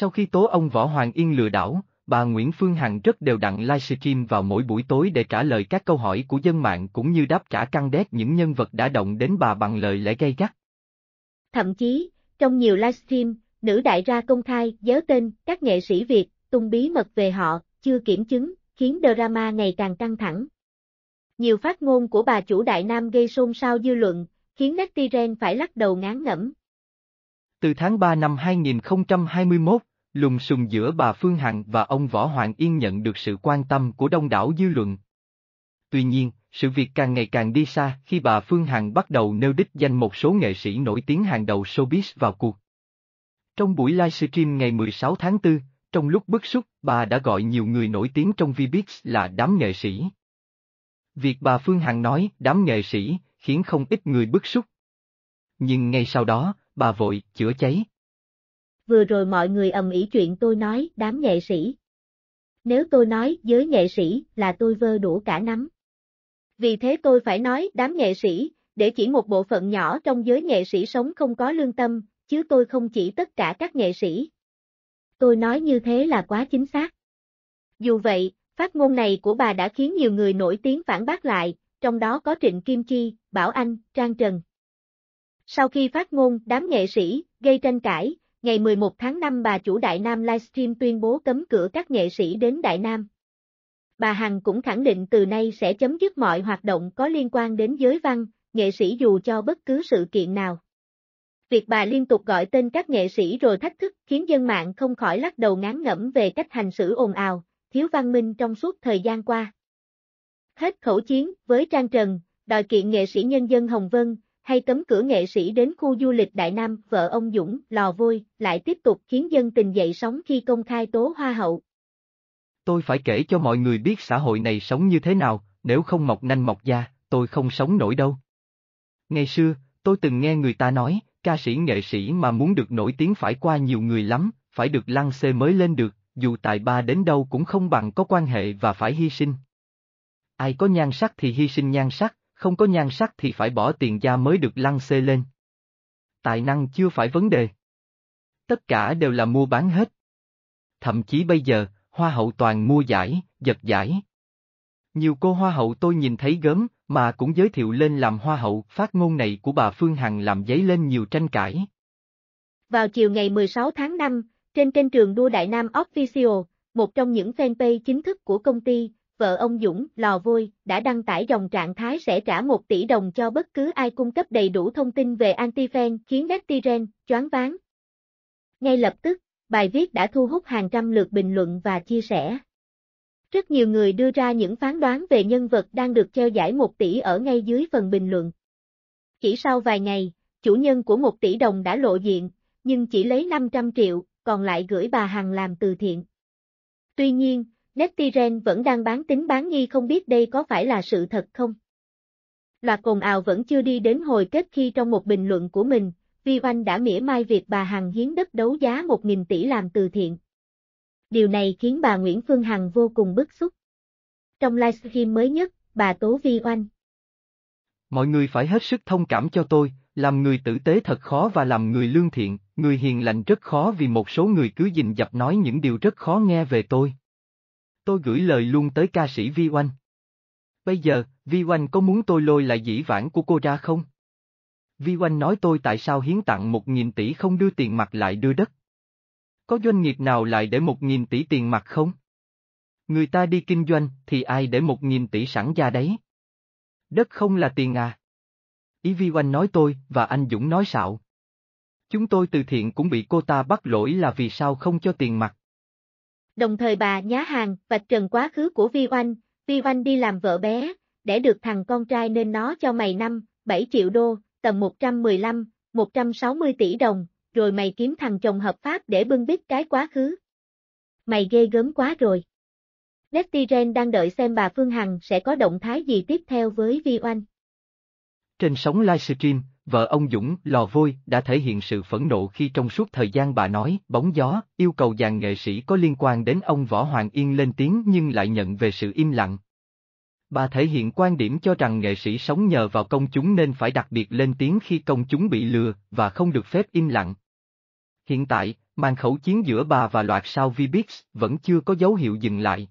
Sau khi tố ông Võ Hoàng Yên lừa đảo, bà Nguyễn Phương Hằng rất đều đặn livestream vào mỗi buổi tối để trả lời các câu hỏi của dân mạng cũng như đáp trả căng đét những nhân vật đã động đến bà bằng lời lẽ gay gắt. Thậm chí, trong nhiều livestream, nữ đại gia công khai giớ tên các nghệ sĩ Việt, tung bí mật về họ, chưa kiểm chứng, khiến drama ngày càng căng thẳng. Nhiều phát ngôn của bà chủ Đại Nam gây xôn xao dư luận, khiến Natiren phải lắc đầu ngán ngẩm. Từ tháng 3 năm 2021, lùm xùm giữa bà Phương Hằng và ông Võ Hoàng Yên nhận được sự quan tâm của đông đảo dư luận. Tuy nhiên, sự việc càng ngày càng đi xa khi bà Phương Hằng bắt đầu nêu đích danh một số nghệ sĩ nổi tiếng hàng đầu showbiz vào cuộc. Trong buổi livestream ngày 16 tháng 4, trong lúc bức xúc, bà đã gọi nhiều người nổi tiếng trong Vbiz là đám nghệ sĩ. Việc bà Phương Hằng nói đám nghệ sĩ khiến không ít người bức xúc. Nhưng ngay sau đó, bà vội chữa cháy vừa rồi mọi người ầm ĩ chuyện tôi nói, đám nghệ sĩ. Nếu tôi nói giới nghệ sĩ là tôi vơ đũa cả nắm. Vì thế tôi phải nói đám nghệ sĩ, để chỉ một bộ phận nhỏ trong giới nghệ sĩ sống không có lương tâm, chứ tôi không chỉ tất cả các nghệ sĩ. Tôi nói như thế là quá chính xác. Dù vậy, phát ngôn này của bà đã khiến nhiều người nổi tiếng phản bác lại, trong đó có Trịnh Kim Chi, Bảo Anh, Trang Trần. Sau khi phát ngôn đám nghệ sĩ, gây tranh cãi, ngày 11 tháng 5 bà chủ Đại Nam livestream tuyên bố cấm cửa các nghệ sĩ đến Đại Nam. Bà Hằng cũng khẳng định từ nay sẽ chấm dứt mọi hoạt động có liên quan đến giới văn, nghệ sĩ dù cho bất cứ sự kiện nào. Việc bà liên tục gọi tên các nghệ sĩ rồi thách thức khiến dân mạng không khỏi lắc đầu ngán ngẩm về cách hành xử ồn ào, thiếu văn minh trong suốt thời gian qua. Hết khẩu chiến với Trang Trần, đòi kiện nghệ sĩ nhân dân Hồng Vân, hay cấm cửa nghệ sĩ đến khu du lịch Đại Nam, vợ ông Dũng, lò vôi, lại tiếp tục khiến dân tình dậy sóng khi công khai tố hoa hậu. Tôi phải kể cho mọi người biết xã hội này sống như thế nào, nếu không mọc nanh mọc da, tôi không sống nổi đâu. Ngày xưa, tôi từng nghe người ta nói, ca sĩ nghệ sĩ mà muốn được nổi tiếng phải qua nhiều người lắm, phải được lăng xê mới lên được, dù tài ba đến đâu cũng không bằng có quan hệ và phải hy sinh. Ai có nhan sắc thì hy sinh nhan sắc, không có nhan sắc thì phải bỏ tiền ra mới được lăn xê lên. Tài năng chưa phải vấn đề. Tất cả đều là mua bán hết. Thậm chí bây giờ, hoa hậu toàn mua giải, giật giải. Nhiều cô hoa hậu tôi nhìn thấy gớm, mà cũng giới thiệu lên làm hoa hậu, phát ngôn này của bà Phương Hằng làm giấy lên nhiều tranh cãi. Vào chiều ngày 16 tháng 5, trên kênh trường đua Đại Nam Official, một trong những fanpage chính thức của công ty, vợ ông Dũng, Lò Vui, đã đăng tải dòng trạng thái sẽ trả 1 tỷ đồng cho bất cứ ai cung cấp đầy đủ thông tin về Antifen khiến Netizen choáng váng. Ngay lập tức, bài viết đã thu hút hàng trăm lượt bình luận và chia sẻ. Rất nhiều người đưa ra những phán đoán về nhân vật đang được treo giải 1 tỷ ở ngay dưới phần bình luận. Chỉ sau vài ngày, chủ nhân của 1 tỷ đồng đã lộ diện, nhưng chỉ lấy 500 triệu, còn lại gửi bà Hằng làm từ thiện. Tuy nhiên, Neptiren vẫn đang bán tính bán nghi không biết đây có phải là sự thật không. Loạt cồn ào vẫn chưa đi đến hồi kết khi trong một bình luận của mình, Vi Oanh đã mỉa mai việc bà Hằng hiến đất đấu giá 1.000 tỷ làm từ thiện. Điều này khiến bà Nguyễn Phương Hằng vô cùng bức xúc. Trong livestream mới nhất, bà tố Vi Oanh. Mọi người phải hết sức thông cảm cho tôi, làm người tử tế thật khó và làm người lương thiện, người hiền lành rất khó vì một số người cứ dình dập nói những điều rất khó nghe về tôi. Tôi gửi lời luôn tới ca sĩ Vi Oanh. Bây giờ, Vi Oanh có muốn tôi lôi lại dĩ vãng của cô ra không? Vi Oanh nói tôi tại sao hiến tặng một nghìn tỷ không đưa tiền mặt lại đưa đất. Có doanh nghiệp nào lại để một nghìn tỷ tiền mặt không? Người ta đi kinh doanh thì ai để một nghìn tỷ sẵn ra đấy? Đất không là tiền à? Ý Vi Oanh nói tôi và anh Dũng nói xạo. Chúng tôi từ thiện cũng bị cô ta bắt lỗi là vì sao không cho tiền mặt. Đồng thời bà nhá hàng, vạch trần quá khứ của Vi Oanh, Vi Oanh đi làm vợ bé, để được thằng con trai nên nó cho mày năm, 7 triệu đô, tầm 115, 160 tỷ đồng, rồi mày kiếm thằng chồng hợp pháp để bưng bít cái quá khứ. Mày ghê gớm quá rồi. Netizen đang đợi xem bà Phương Hằng sẽ có động thái gì tiếp theo với Vi Oanh. Trên sóng livestream, Vợ ông Dũng, Lò Vôi, đã thể hiện sự phẫn nộ khi trong suốt thời gian bà nói, bóng gió, yêu cầu dàn nghệ sĩ có liên quan đến ông Võ Hoàng Yên lên tiếng nhưng lại nhận về sự im lặng. Bà thể hiện quan điểm cho rằng nghệ sĩ sống nhờ vào công chúng nên phải đặc biệt lên tiếng khi công chúng bị lừa, và không được phép im lặng. Hiện tại, màn khẩu chiến giữa bà và loạt sao Vbix vẫn chưa có dấu hiệu dừng lại.